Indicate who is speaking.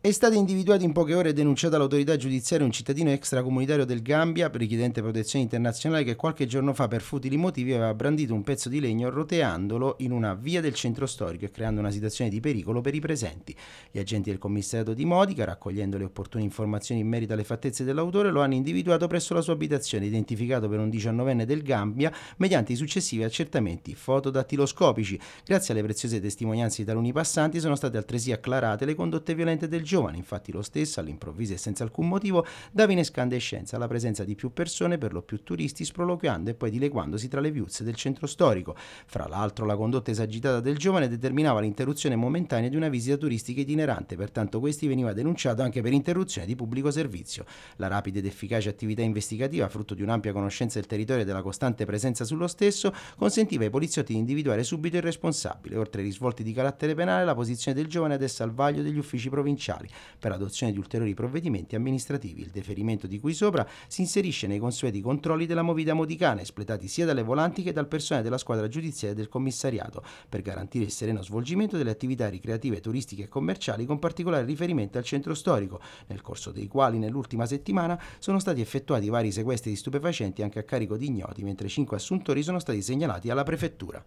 Speaker 1: È stato individuato in poche ore e denunciato all'autorità giudiziaria un cittadino extracomunitario del Gambia, richiedente protezione internazionale, che qualche giorno fa per futili motivi aveva brandito un pezzo di legno roteandolo in una via del centro storico e creando una situazione di pericolo per i presenti. Gli agenti del commissariato di Modica, raccogliendo le opportune informazioni in merito alle fattezze dell'autore, lo hanno individuato presso la sua abitazione, identificato per un diciannovenne del Gambia, mediante i successivi accertamenti fotodattiloscopici. Grazie alle preziose testimonianze di taluni passanti sono state altresì acclarate le condotte violente del giovane, infatti lo stesso, all'improvviso e senza alcun motivo, dava in escandescenza alla presenza di più persone, per lo più turisti, sproloquiando e poi dileguandosi tra le viuzze del centro storico. Fra l'altro la condotta esagitata del giovane determinava l'interruzione momentanea di una visita turistica itinerante, pertanto questi veniva denunciato anche per interruzione di pubblico servizio. La rapida ed efficace attività investigativa, frutto di un'ampia conoscenza del territorio e della costante presenza sullo stesso, consentiva ai poliziotti di individuare subito il responsabile. Oltre ai risvolti di carattere penale, la posizione del giovane è adesso al vaglio degli uffici provinciali sociali. Per l'adozione di ulteriori provvedimenti amministrativi, il deferimento di cui sopra si inserisce nei consueti controlli della movida modicana, espletati sia dalle volanti che dal personale della squadra giudiziaria del commissariato, per garantire il sereno svolgimento delle attività ricreative, turistiche e commerciali, con particolare riferimento al centro storico, nel corso dei quali nell'ultima settimana sono stati effettuati vari sequestri di stupefacenti anche a carico di ignoti, mentre cinque assuntori sono stati segnalati alla prefettura.